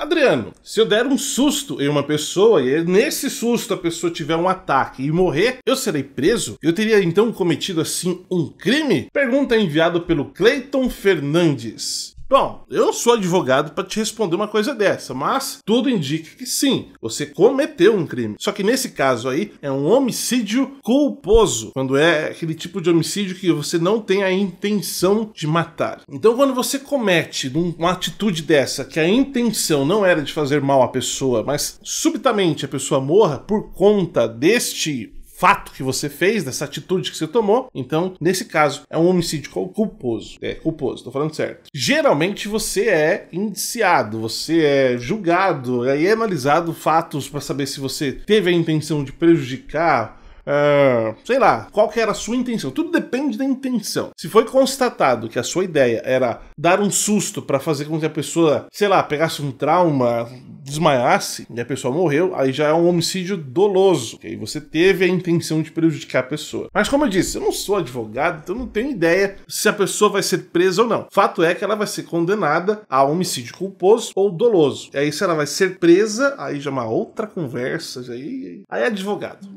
Adriano, se eu der um susto em uma pessoa e nesse susto a pessoa tiver um ataque e morrer, eu serei preso? Eu teria então cometido assim um crime? Pergunta enviada pelo Cleiton Fernandes. Bom, eu não sou advogado para te responder uma coisa dessa, mas tudo indica que sim, você cometeu um crime. Só que nesse caso aí é um homicídio culposo, quando é aquele tipo de homicídio que você não tem a intenção de matar. Então, quando você comete uma atitude dessa que a intenção não era de fazer mal à pessoa, mas subitamente a pessoa morra por conta deste fato que você fez, dessa atitude que você tomou. Então, nesse caso, é um homicídio culposo. É, culposo, tô falando certo. Geralmente você é indiciado, você é julgado, aí é, é analisado fatos para saber se você teve a intenção de prejudicar Uh, sei lá, qual que era a sua intenção. Tudo depende da intenção. Se foi constatado que a sua ideia era dar um susto para fazer com que a pessoa, sei lá, pegasse um trauma, desmaiasse e a pessoa morreu, aí já é um homicídio doloso, aí você teve a intenção de prejudicar a pessoa. Mas como eu disse, eu não sou advogado, então não tenho ideia se a pessoa vai ser presa ou não. Fato é que ela vai ser condenada a homicídio culposo ou doloso. E aí se ela vai ser presa, aí já é uma outra conversa, aí, aí é advogado.